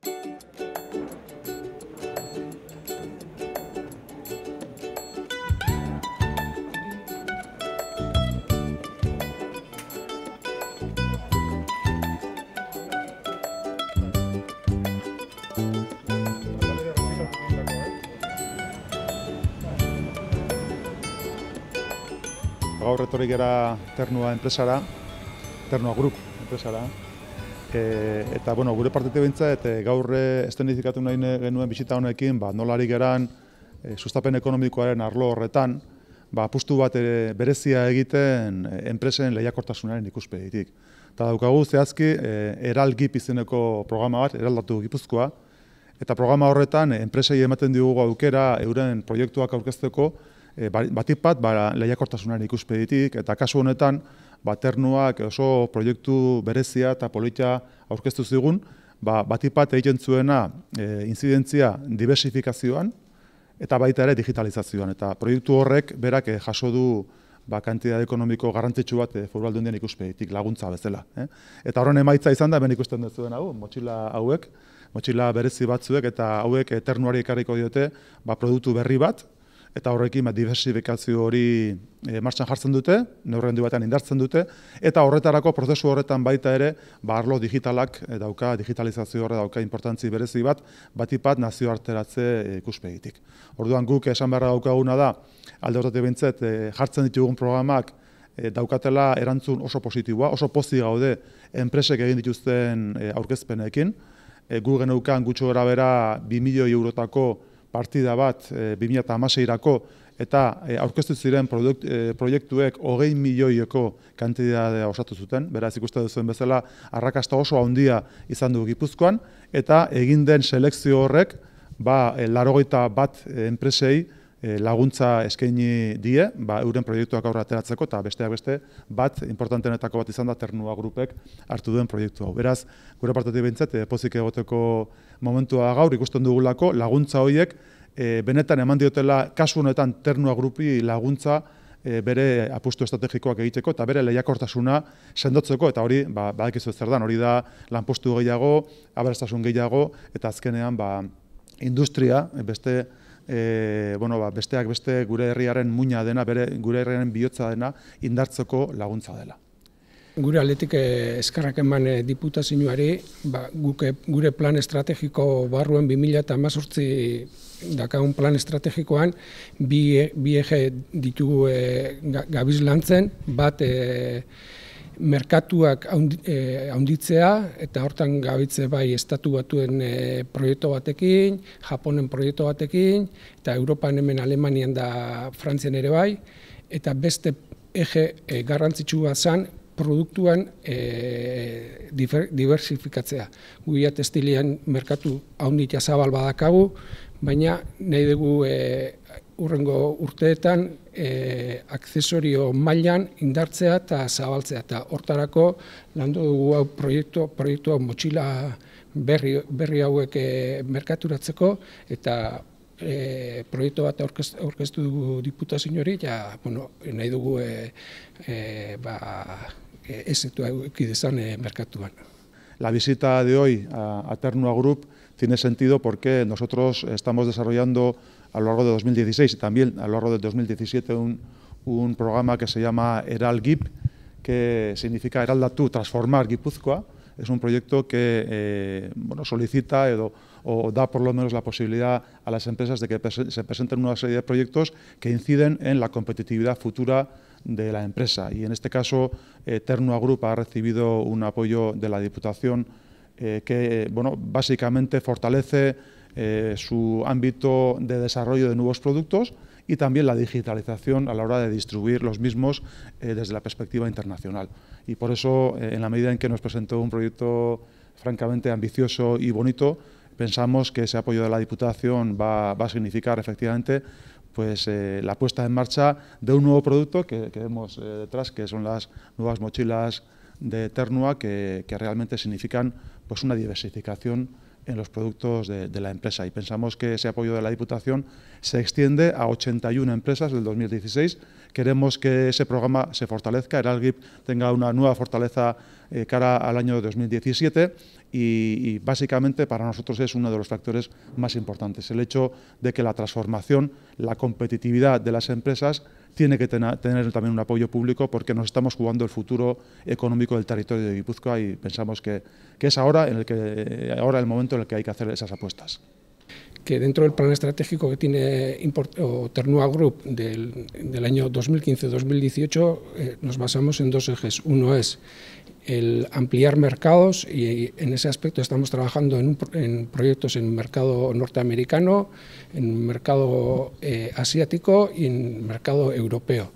Gaur retorik era Ternua enpresara, Ternua grup enpresara. E, eta, bueno, gure partite bintza, eta eh, gaur estenizikatu eh, nahi genuen bisita honekin, ba, nolari geran, e, sustapen ekonomikoaren arlo horretan, ba, apustu bat ere berezia egiten enpresen lehiakortasunaren ikuspeditik. Eta daukagu zehazki, e, eral izeneko programa bat, eraldatu gipuzkoa, eta programa horretan, enpresei ematen dugu aukera euren proiektuak aurkezteko, e, batik ba, lehiakortasunaren ikuspeditik, eta kasu honetan, baternuak oso proiektu berezia eta polita aurkeztu zigun, ba, batipat egiten zuena e, inzidentzia diversifikazioan eta baita ere digitalizazioan. Eta proiektu horrek berak e, jaso du ba, kantidade ekonomiko garrantzitsu bat e, foru aldundien laguntza bezala. Eh? Eta horren emaitza izan da, ben ikusten duzuen hau, motxila hauek, motxila berezi batzuek eta hauek eternuari ekarriko diote ba, produktu berri bat, eta horrekin ba, diversifikazio hori eh, martxan jartzen dute, neurrendu du indartzen dute, eta horretarako prozesu horretan baita ere, ba, arlo digitalak e, dauka, digitalizazio horre dauka importantzi berezi bat, bat nazioarteratze e, ikuspegitik. Orduan guk esan beharra daukaguna da, alde horretu bintzet, jartzen ditugun programak, daukatela erantzun oso positiboa, oso pozi gaude enpresek egin dituzten aurkezpenekin. Gurgen eukan gutxo gara bera 2 milioi eurotako partida bat e, eh, 2008-erako eta e, aurkeztu ziren produkt, e, proiektuek hogei milioieko kantidadea osatu zuten, beraz ikusten duzuen bezala arrakasta oso handia izan du Gipuzkoan, eta egin den selekzio horrek ba, e, bat enpresei E, laguntza eskaini die, ba, euren proiektuak aurra ateratzeko, eta besteak beste, bat, importantenetako bat izan da, Ternua grupek hartu duen proiektu hau. Beraz, gure partetik behintzat, e, pozik egoteko momentua gaur, ikusten dugulako, laguntza horiek, e, benetan eman diotela, kasu honetan, Ternua grupi laguntza, e, bere apustu estrategikoak egiteko eta bere lehiakortasuna sendotzeko eta hori ba badakizu zer dan hori da lanpostu gehiago, aberastasun gehiago eta azkenean ba industria beste e, bueno, ba, besteak beste gure herriaren muina dena, bere, gure herriaren bihotza dena indartzeko laguntza dela. Gure aletik eskarrak eh, eman eh, diputazioari, ba, guke, eh, gure plan estrategiko barruen 2018. dakagun plan estrategikoan bi, bi ege ditugu e, gabiz lantzen, bat e, merkatuak haunditzea, eh, eta hortan gabitze bai estatu batuen e, proiektu batekin, Japonen proiektu batekin, eta Europan hemen Alemanian da Frantzian ere bai, eta beste ege e, eh, garrantzitsu zan, produktuan e, difer, diversifikatzea. Guia testilean merkatu haunditia zabal badakagu, baina nahi dugu e, urrengo urteetan e, akzesorio mailan indartzea eta zabaltzea eta hortarako landu dugu hau proiektu, proiektu motxila berri, berri hauek e, merkaturatzeko eta e, proiektu bat aurkeztu dugu diputazio ja, bueno, nahi dugu e, e, ba, ez merkatuan. La visita de hoy a, a Ternua Group tiene sentido porque nosotros estamos desarrollando a lo largo de 2016 y también a lo largo de 2017 un, un programa que se llama Heral GIP, que significa Tú, transformar Guipúzcoa. Es un proyecto que eh, bueno, solicita o da por lo menos la posibilidad a las empresas de que se presenten una serie de proyectos que inciden en la competitividad futura de la empresa. Y en este caso, eh, Ternua Group ha recibido un apoyo de la Diputación eh, que bueno, básicamente fortalece eh, su ámbito de desarrollo de nuevos productos y también la digitalización a la hora de distribuir los mismos eh, desde la perspectiva internacional. Y por eso, eh, en la medida en que nos presentó un proyecto francamente ambicioso y bonito, pensamos que ese apoyo de la Diputación va, a significar efectivamente pues la puesta en marcha de un nuevo producto que, que vemos detrás, que son las nuevas mochilas de Ternua, que, que realmente significan pues una diversificación en los productos de, la empresa. Y pensamos que ese apoyo de la Diputación se extiende a 81 empresas del 2016. Queremos que ese programa se fortalezca, el ALGIP tenga una nueva fortaleza eh, cara al año 2017 y, básicamente para nosotros es uno de los factores más importantes, el hecho de que la transformación, la competitividad de las empresas tiene que tener, también un apoyo público porque nos estamos jugando el futuro económico del territorio de Guipúzcoa y pensamos que, que es ahora, en el que, ahora el momento en el que hay que hacer esas apuestas que dentro del plan estratégico que tiene Import Ternua Group del, del año 2015-2018 eh, nos basamos en dos ejes. Uno es el ampliar mercados y en ese aspecto estamos trabajando en, proyectos en mercado norteamericano, en mercado eh, asiático y en mercado europeo.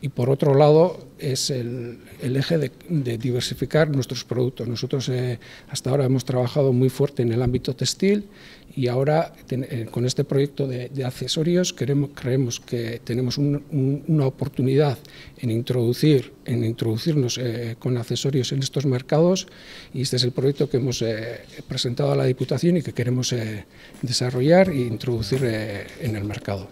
Y por otro lado es el, eje de, diversificar nuestros productos. Nosotros eh, hasta ahora hemos trabajado muy fuerte en el ámbito textil y ahora eh, con este proyecto de, accesorios creemos que tenemos una oportunidad en introducir en introducirnos eh, con accesorios en estos mercados y este es el proyecto que hemos eh, presentado a la Diputación y que queremos eh, desarrollar e introducir en el mercado.